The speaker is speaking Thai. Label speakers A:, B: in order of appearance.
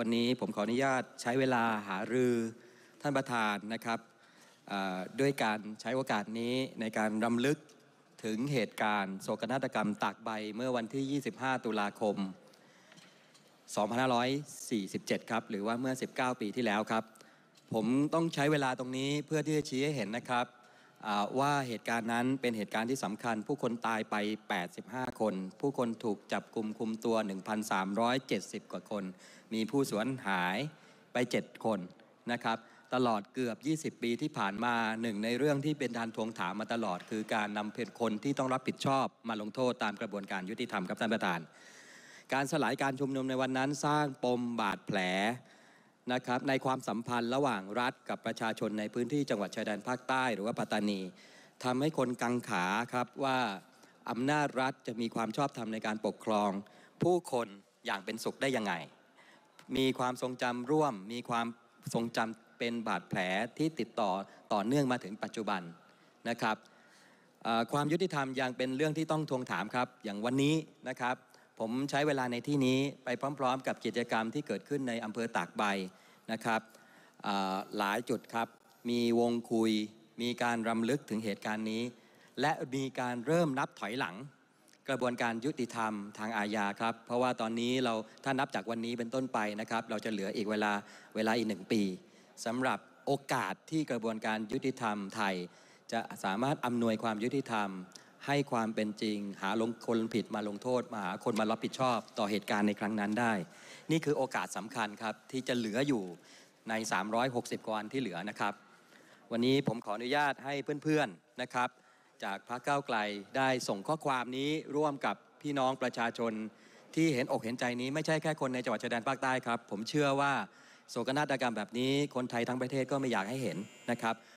A: วันนี้ผมขออนุญาตใช้เวลาหารือท่านประธานนะครับด้วยการใช้โอกาสนี้ในการรำลึกถึงเหตุการณ์โศกนาฏกรรมตากใบเมื่อวันที่ 25 ตุลาคม 2547 ครับ หรือว่าเมื่อ 19 ปีที่แล้วครับ ผมต้องใช้เวลาตรงนี้เพื่อที่จะชี้ให้เห็นนะครับว่าเหตุการณ์นั้นเป็นเหตุการณ์ที่สำคัญ ผู้คนตายไป 85 คน ผู้คนถูกจับกลุ่มคุมตัว1,370 กว่าคน มีผู้สวนหายไป 7 คนนะครับ ตลอดเกือบ 20 ปีที่ผ่านมาหนึ่งในเรื่องที่เป็นการทวงถามมาตลอด คือการนำเพนคนที่ต้องรับผิดชอบมาลงโทษตามกระบวนการยุติธรรมครับท่านประธาน การสลายการชุมนุมในวันนั้นสร้างปมบาดแผลนะครับในความสัมพันธ์ระหว่างรัฐกับประชาชนในพื้นที่จังหวัดชายแดนภาคใต้หรือว่าปัตตานี ทำให้คนกังขาครับว่าอำนาจรัฐจะมีความชอบธรรมในการปกครอง ผู้คนอย่างเป็นสุขได้ยังไง มีความทรงจำร่วม มีความทรงจำเป็นบาดแผลที่ติดต่อต่อเนื่องมาถึงปัจจุบันนะครับความยุติธรรมยังเป็นเรื่องที่ต้องทวงถามครับอย่างวันนี้นะครับผมใช้เวลาในที่นี้ไปพร้อม ๆ กับกิจกรรมที่เกิดขึ้นในอำเภอตากใบนะครับหลายจุดครับมีวงคุยมีการรำลึกถึงเหตุการณ์นี้ และมีการเริ่มนับถอยหลัง กระบวนการยุติธรรมทางอาญาครับเพราะว่าตอนนี้เราถ้านับจากวันนี้เป็นต้นไปนะครับ เราจะเหลืออีกเวลาเวลาอีกหนึ่งปีสำหรับโอกาสที่กระบวนการยุติธรรมไทยจะสามารถอำนวยความยุติธรรมให้ความเป็นจริงหาลงคนผิดมาลงโทษมาหาคนมารับผิดชอบต่อเหตุการณ์ในครั้งนั้นได้ นี่คือโอกาสสำคัญครับที่จะเหลืออยู่ใน 360กวันที่เหลือนะครับ วันนี้ผมขออนุญาตให้เพื่อนๆ นะครับ จากพระเก้าไกลได้ส่งข้อความนี้ร่วมกับพี่น้องประชาชนที่เห็นอกเห็นใจนี้ไม่ใช่แค่คนในจังหวัดชายแดนภาคใต้ครับ ผมเชื่อว่าโศกนาฏกรรมแบบนี้คนไทยทั้งประเทศก็ไม่อยากให้เห็นนะครับ